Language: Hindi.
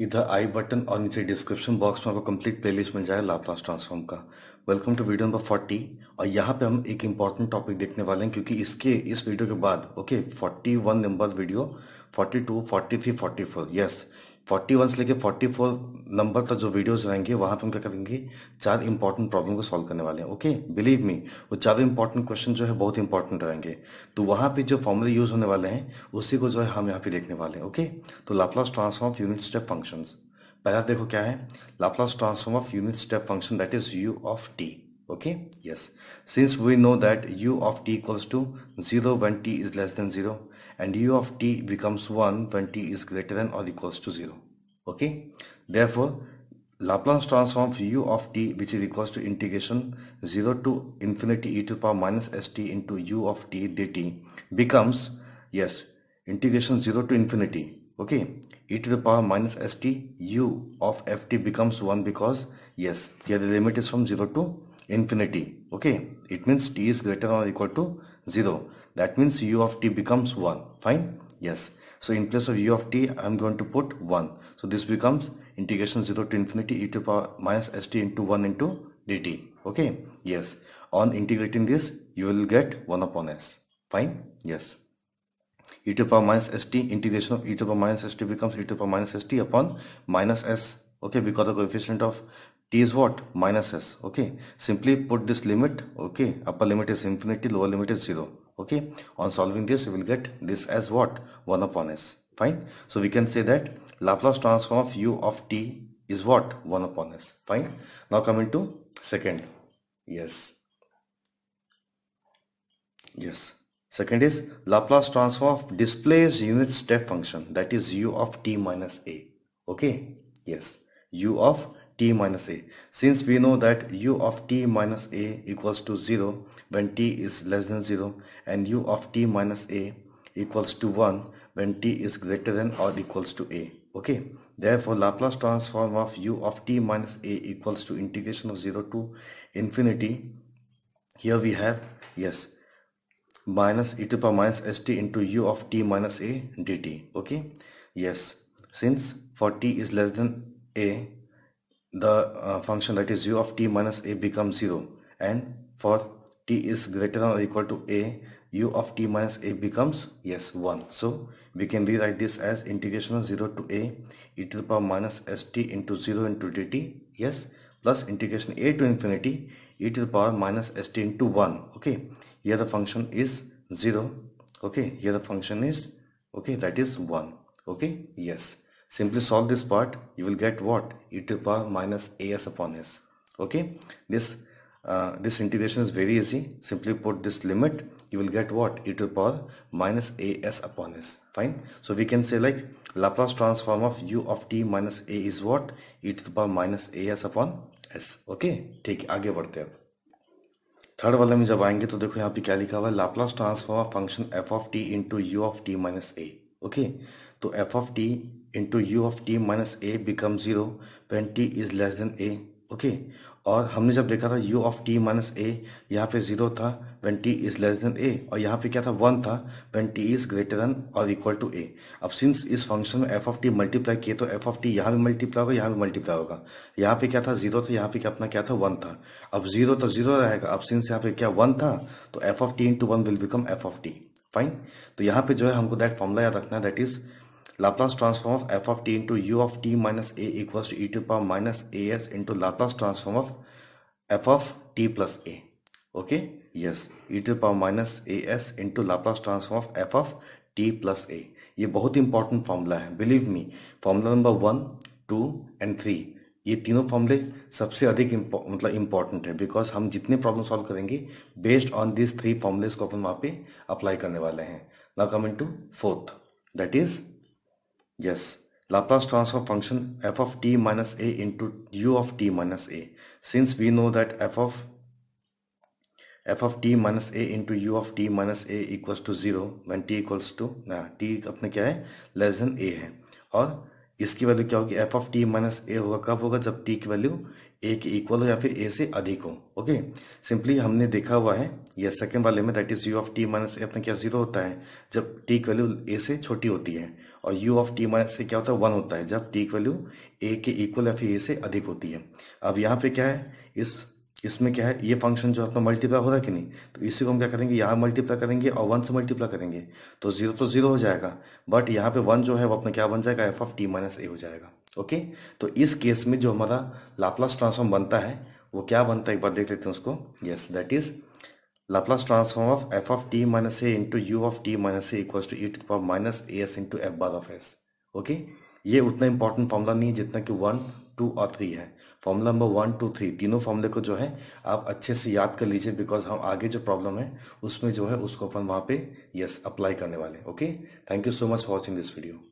इधर आई बटन और नीचे डिस्क्रिप्शन बॉक्स में आपको कंप्लीट प्लेलिस्ट मिल जाएगा लाप्लास ट्रांसफॉर्म का welcome to video number forty और यहाँ पे हम एक इंपॉर्टेंट टॉपिक देखने वाले हैं क्योंकि इसके इस वीडियो के बाद okay forty one number video forty two forty three forty four yes forty one से लेकर फोर्टी फोर नंबर तक जो वीडियोस रहेंगे वहाँ पे हम क्या करेंगे चार इंपॉर्टेंट प्रॉब्लम को सॉल्व करने वाले हैं ओके बिलीव मी वो चार इंपॉर्टेंट क्वेश्चन जो है बहुत इंपॉर्टेंट रहेंगे तो वहाँ पे जो फॉर्मूले यूज होने वाले हैं उसी को जो है हम यहाँ पे देखने वाले हैं ओके तो Laplace transform of unit step function पहला देखो क्या है Laplace transform of unit step function that is you of t okay yes since we know that u of t equals to zero when t is less than zero and u of t becomes 1 when t is greater than or equals to 0 okay therefore Laplace transform u of t which is equals to integration 0 to infinity e to the power minus st into u of t dt becomes yes integration 0 to infinity okay e to the power minus st u of ft becomes 1 because yes here the limit is from 0 to infinity okay it means t is greater than or equal to 0 that means u of t becomes 1 fine yes so in place of u of t i'm going to put 1 so this becomes integration 0 to infinity e to power minus st into 1 into dt okay yes on integrating this you will get 1 upon s fine yes e to the power minus st integration of e to the power minus st becomes e to the power minus st upon minus s okay because the coefficient of t is what minus s okay simply put this limit okay upper limit is infinity lower limit is zero okay on solving this we will get this as what 1 upon s fine so we can say that Laplace transform of u of t is what 1 upon s fine now coming to second yes yes Second is Laplace transform of displays unit step function that is u of t minus a. Okay. Yes. u of t minus a. Since we know that u of t minus a equals to 0 when t is less than 0 and u of t minus a equals to 1 when t is greater than or equals to a. Okay. Therefore, Laplace transform of u of t minus a equals to integration of 0 to infinity. Here we have, yes, minus e to the power minus st into u of t minus a dt. Okay. Yes. Since for t is less than a the uh, function that is u of t minus a becomes 0 and for t is greater than or equal to a u of t minus a becomes yes 1 so we can rewrite this as integration of 0 to a e to the power minus st into 0 into dt yes plus integration a to infinity e to the power minus st into 1 okay here the function is 0 okay here the function is okay that is 1 okay yes Simply solve this part, you will get what? e to the power minus as upon s. Okay, this uh, this integration is very easy. Simply put this limit, you will get what? e to the power minus as upon s. Fine. So we can say like Laplace transform of u of t minus a is what? e to the power minus as upon s. Okay, Take है आगे बढ़ते हैं थर्ड वाले में जब आएंगे तो देखो यहाँ पे क्या लिखा हुआ है Laplace transform of function f of t into you of T minus a okay तो f of t into you of T minus a become zero when t is less than a okay और हमने जब देखा था u of T minus a यहाँ पे ज़ीरो था when t is less than a और यहाँ पे क्या था वन था when t is greater than और इक्वल टू ए अब सिंस इस फंक्शन में एफ ऑफ टी मल्टीप्लाई किए तो एफ ऑफ टी यहाँ भी मल्टीप्लाई होगा यहाँ भी मल्टीप्लाई होगा यहाँ पे क्या था जीरो था यहाँ पे क्या अपना क्या था वन था अब जीरो तो जीरो रहेगा अब सिंस यहाँ पे क्या वन था तो f of t into one will become f of t fine तो यहाँ पे जो है हमको दैट फॉर्मुला याद रखना है that is Laplace transform of f of t into u of t minus a equals to e to the power minus as into Laplace transform of f of t plus a. Okay, yes, e to the power minus as into Laplace transform of f of t plus a. ये बहुत इंपॉर्टेंट फार्मूला है believe me formula number one two and three ये तीनों फॉर्मूले सबसे अधिक इंपो, मतलब इम्पॉर्टेंट है बिकॉज हम जितने प्रॉब्लम सॉल्व करेंगे based on this three formulas को अपन वहाँ पे अप्लाई करने वाले हैं now coming to fourth that is Yes, Laplace transform function f of t minus a into u of t minus a. Since we know that f of f of t minus a into u of t minus a equals to zero when t equals to ना t अपने क्या है लेस देन a है और इसकी वैल्यू क्या होगी f of t minus a होगा कब होगा जब t की वैल्यू ए के इक्वल हो या फिर ए से अधिक हो ओके सिंपली हमने देखा हुआ है यह सेकंड वाले में that is you of T minus F में क्या जीरो होता है जब टी की वैल्यू ए से छोटी होती है और यू ऑफ टी माइनस से क्या होता है वन होता है जब टी की वैल्यू ए के इक्वल या फिर ए से अधिक होती है अब यहाँ पे क्या है इस इसमें क्या है ये फंक्शन जो अपना मल्टीप्लाई हो रहा है कि नहीं तो इसी को हम क्या करेंगे यहाँ मल्टीप्लाई करेंगे और वन से मल्टीप्लाई करेंगे तो जीरो तो जीरो हो जाएगा बट यहाँ पे वन जो है वो अपना क्या बन जाएगा F of T minus A हो जाएगा ओके तो इस केस में जो हमारा लाप्लास ट्रांसफॉर्म बनता है वो क्या बनता है एक बार देख लेते हैं उसको yes that is Laplace transform of F of T minus A into you of T minus A equals to E to power minus A S into F bar of S okay ये उतना इंपॉर्टेंट फॉर्मूला नहीं है जितना कि वन टू और थ्री है formula number one two three तीनों फॉर्मूले को जो है आप अच्छे से याद कर लीजिए बिकॉज हम आगे जो प्रॉब्लम है उसमें जो है उसको अपन वहाँ पे यस अप्लाई करने वाले okay thank you so much for watching this video